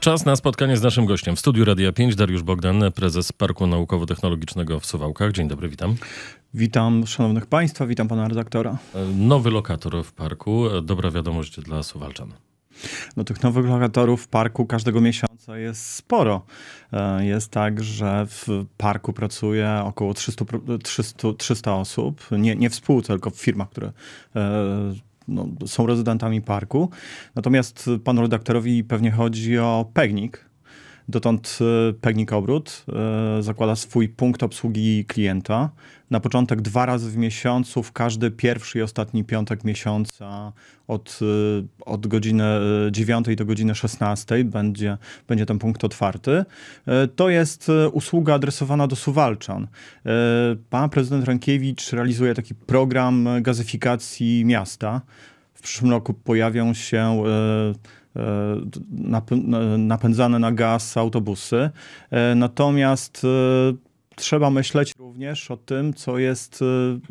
Czas na spotkanie z naszym gościem. W studiu Radia 5 Dariusz Bogdan, prezes Parku Naukowo-Technologicznego w Suwałkach. Dzień dobry, witam. Witam szanownych państwa, witam pana redaktora. E, nowy lokator w parku, e, dobra wiadomość dla Suwalczan. No, tych nowych lokatorów w parku każdego miesiąca jest sporo. E, jest tak, że w parku pracuje około 300, 300, 300 osób, nie, nie w spółce, tylko w firmach, które no, są rezydentami parku. Natomiast panu redaktorowi pewnie chodzi o Pegnik, Dotąd e, Pegnik Obrót e, zakłada swój punkt obsługi klienta. Na początek dwa razy w miesiącu, w każdy pierwszy i ostatni piątek miesiąca od, e, od godziny 9 do godziny 16 będzie, będzie ten punkt otwarty. To jest usługa adresowana do Suwalczan. Pan prezydent Rankiewicz realizuje taki program gazyfikacji miasta w przyszłym roku pojawią się e, e, e, napędzane na gaz autobusy. Natomiast trzeba myśleć również o tym, co jest y,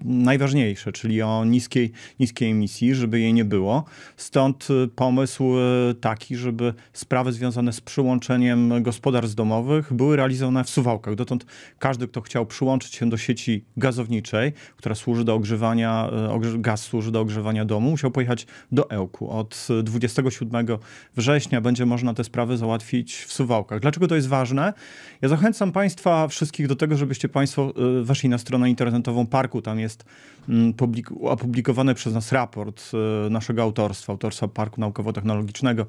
najważniejsze, czyli o niskiej, niskiej emisji, żeby jej nie było. Stąd y, pomysł y, taki, żeby sprawy związane z przyłączeniem gospodarstw domowych były realizowane w Suwałkach. Dotąd każdy, kto chciał przyłączyć się do sieci gazowniczej, która służy do ogrzewania, gaz służy do ogrzewania domu, musiał pojechać do Ełku. Od 27 września będzie można te sprawy załatwić w Suwałkach. Dlaczego to jest ważne? Ja zachęcam Państwa wszystkich do tego, żebyście Państwo y, weszli na stronę internetową parku. Tam jest mm, opublikowany przez nas raport y, naszego autorstwa, autorstwa Parku Naukowo-Technologicznego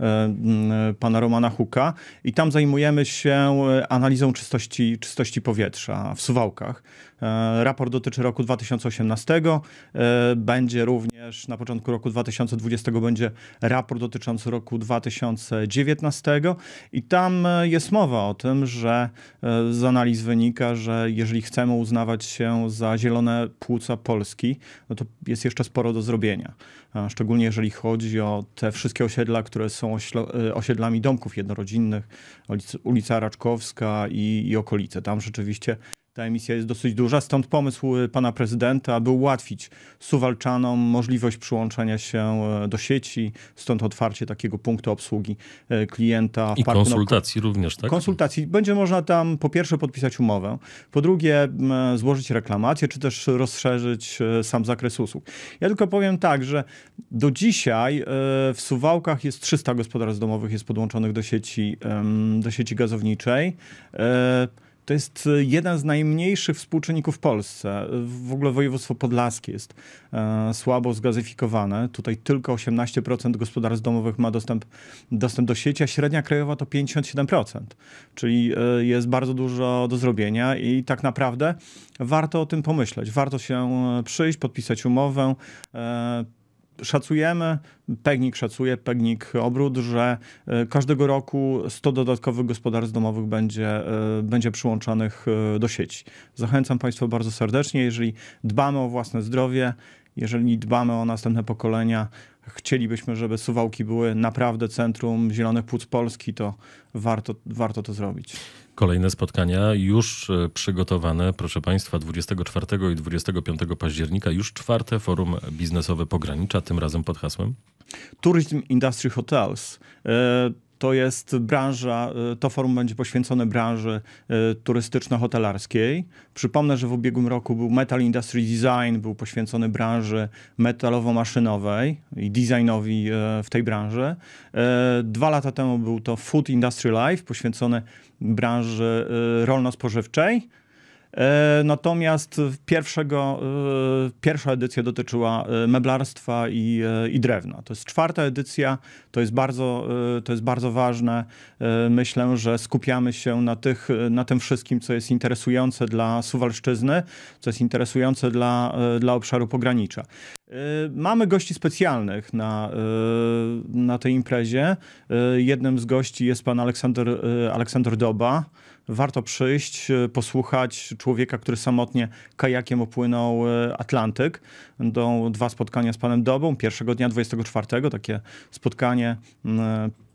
y, mm, pana Romana Huka. I tam zajmujemy się analizą czystości, czystości powietrza w Suwałkach. Raport dotyczy roku 2018. Będzie również na początku roku 2020 będzie raport dotyczący roku 2019 i tam jest mowa o tym, że z analiz wyników wynika, że jeżeli chcemy uznawać się za zielone płuca Polski, no to jest jeszcze sporo do zrobienia. Szczególnie jeżeli chodzi o te wszystkie osiedla, które są e, osiedlami domków jednorodzinnych, ulica Raczkowska i, i okolice. Tam rzeczywiście ta emisja jest dosyć duża, stąd pomysł y, pana prezydenta, aby ułatwić suwalczanom możliwość przyłączenia się e, do sieci, stąd otwarcie takiego punktu obsługi e, klienta. W I konsultacji również, tak? Konsultacji. Będzie można tam po pierwsze podpisać umowę, po drugie e, złożyć reklamację, czy też rozszerzyć sam zakres usług. Ja tylko powiem tak, że do dzisiaj w Suwałkach jest 300 gospodarstw domowych jest podłączonych do sieci, do sieci gazowniczej. To jest e, jeden z najmniejszych współczynników w Polsce. E, w ogóle województwo podlaskie jest e, słabo zgazyfikowane. Tutaj tylko 18% gospodarstw domowych ma dostęp, dostęp do sieci, a średnia krajowa to 57%. Czyli jest bardzo dużo do zrobienia i tak naprawdę warto o tym pomyśleć. Warto się przyjść, podpisać umowę, szacujemy, PEGNIK szacuje, PEGNIK obrót, że e, każdego roku 100 dodatkowych gospodarstw domowych będzie, e, będzie przyłączonych e, do sieci. Zachęcam Państwa bardzo serdecznie, jeżeli dbamy o własne zdrowie, jeżeli dbamy o następne pokolenia, chcielibyśmy, żeby Suwałki były naprawdę centrum zielonych płuc Polski, to warto, warto to zrobić. Kolejne spotkania już e, przygotowane, proszę Państwa, 24 i 25 października, już czwarte forum biznesowe pogranicza, tym razem pod hasłem. Tourism Industry Hotels. E, to jest branża, y, to forum będzie poświęcone branży y, turystyczno-hotelarskiej. Przypomnę, że w ubiegłym roku był Metal Industry Design, był poświęcony branży metalowo-maszynowej i designowi y, w tej branży. Dwa lata temu był to Food Industry Life, poświęcone branży rolno-spożywczej. E, natomiast pierwszego, e, pierwsza edycja dotyczyła e, meblarstwa i, i drewna. To jest czwarta edycja, to jest bardzo, to jest bardzo ważne. Myślę, że skupiamy się na, tych, na tym wszystkim, co jest interesujące dla Suwalszczyzny, co jest interesujące dla, dla obszaru pogranicza. E, mamy gości specjalnych na, e, na tej imprezie. E, jednym z gości jest pan Aleksander, Aleksander Doba. Warto przyjść, posłuchać człowieka, który samotnie kajakiem opłynął Atlantyk. Będą dwa spotkania z panem Dobą. Pierwszego dnia 24, takie spotkanie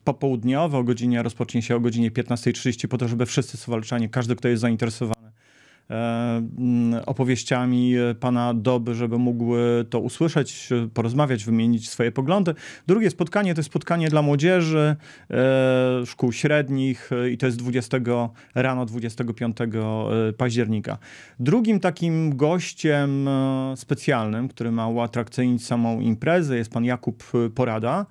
popołudniowe o godzinie, rozpocznie się o godzinie 15.30 po to, żeby wszyscy suwalczanie, każdy, kto jest zainteresowany, E, opowieściami pana Doby, żeby mógł to usłyszeć, porozmawiać, wymienić swoje poglądy. Drugie spotkanie to jest spotkanie dla młodzieży e, szkół średnich e, i to jest 20 rano 25 października. Drugim takim gościem specjalnym, który ma uatrakcyjnić samą imprezę jest pan Jakub Porada,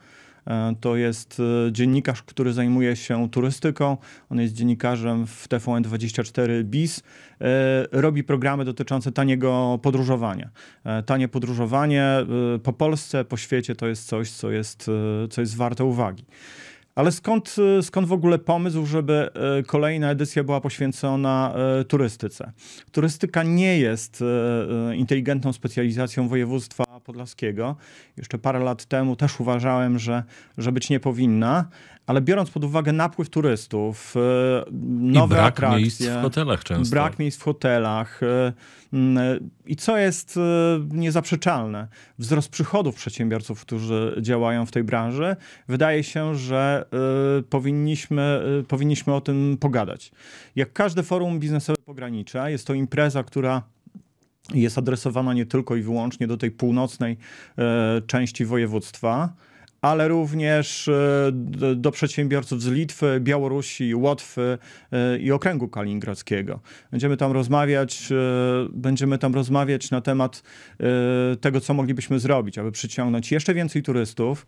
E, to jest e, dziennikarz, który zajmuje się turystyką. On jest dziennikarzem w TVN24 BIS. E, robi programy dotyczące taniego podróżowania. Tanie podróżowanie po Polsce, po świecie to jest coś, co jest, co jest warte uwagi. Ale skąd, skąd w ogóle pomysł, żeby kolejna edycja była poświęcona turystyce? Turystyka nie jest inteligentną specjalizacją województwa Podlaskiego. Jeszcze parę lat temu też uważałem, że, że być nie powinna, ale biorąc pod uwagę napływ turystów, y, nowe I brak miejsc w hotelach często. Brak miejsc w hotelach y, y, i co jest niezaprzeczalne, wzrost przychodów przedsiębiorców, którzy działają w tej branży, wydaje się, że powinniśmy, powinniśmy o tym pogadać. Jak każde forum biznesowe pogranicza, jest to impreza, która jest adresowana nie tylko i wyłącznie do tej północnej e, części województwa, ale również e, do przedsiębiorców z Litwy, Białorusi, Łotwy e, i okręgu kaliningradzkiego. Będziemy tam rozmawiać, e, będziemy tam rozmawiać na temat tego, co moglibyśmy zrobić, aby przyciągnąć jeszcze więcej turystów.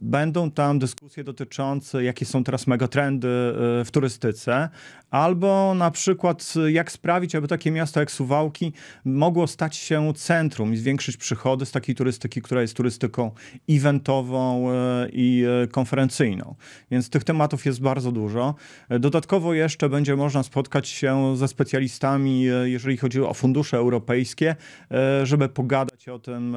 Będą tam dyskusje dotyczące, jakie są teraz megatrendy w turystyce, albo na przykład jak sprawić, aby takie miasto jak Suwałki mogło stać się centrum i zwiększyć przychody z takiej turystyki, która jest turystyką event E, i e, konferencyjną. Więc tych tematów jest bardzo dużo. E, dodatkowo jeszcze będzie można spotkać się ze specjalistami, jeżeli chodzi o fundusze europejskie, żeby pogadać o tym,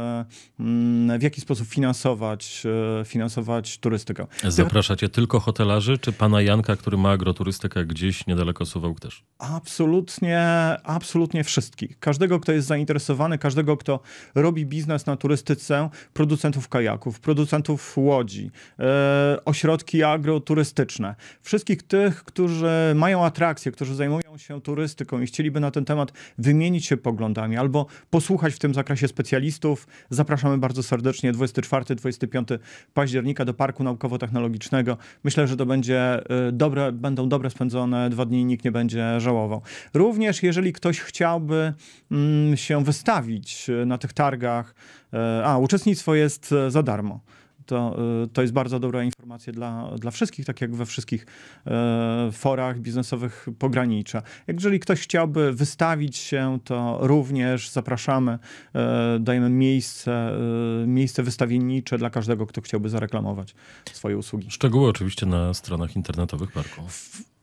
mm, w jaki sposób finansować, finansować turystykę. Zapraszacie tylko hotelarzy, czy pana Janka, który ma agroturystykę gdzieś niedaleko Suwałk też? Absolutnie, absolutnie wszystkich. Każdego, kto jest zainteresowany, każdego, kto robi biznes na turystyce, producentów kajaków, producentów łodzi, e, ośrodki agroturystyczne, wszystkich tych, którzy mają atrakcje, którzy zajmują się turystyką i chcieliby na ten temat wymienić się poglądami albo posłuchać w tym zakresie specjalistów, zapraszamy bardzo serdecznie 24-25 października do Parku Naukowo-Technologicznego. Myślę, że to będzie e, dobre, będą dobre spędzone dwa dni i nikt nie będzie żałował. Również jeżeli ktoś chciałby mm, się wystawić e, na tych targach, a uczestnictwo jest za darmo to, y, to jest bardzo dobra informacja dla, dla wszystkich, tak jak we wszystkich e, forach biznesowych pogranicza. Jeżeli ktoś chciałby wystawić się, to również zapraszamy, e, dajemy miejsce, e, miejsce wystawiennicze dla każdego, kto chciałby zareklamować swoje usługi. Szczegóły oczywiście na stronach internetowych parku.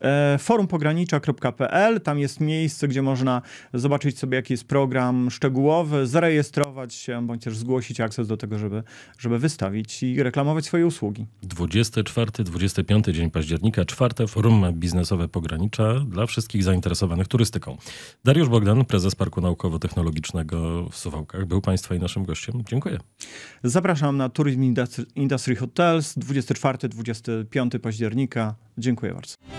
E, forumpogranicza.pl. Tam jest miejsce, gdzie można zobaczyć sobie, jaki jest program szczegółowy, zarejestrować się, bądź też zgłosić akces do tego, żeby, żeby wystawić i reklamować swoje usługi. 24-25 dzień października, czwarte forum biznesowe Pogranicza dla wszystkich zainteresowanych turystyką. Dariusz Bogdan, prezes Parku Naukowo-Technologicznego w Suwałkach, był Państwa i naszym gościem. Dziękuję. Zapraszam na Tourism Industry Hotels 24-25 października. Dziękuję bardzo.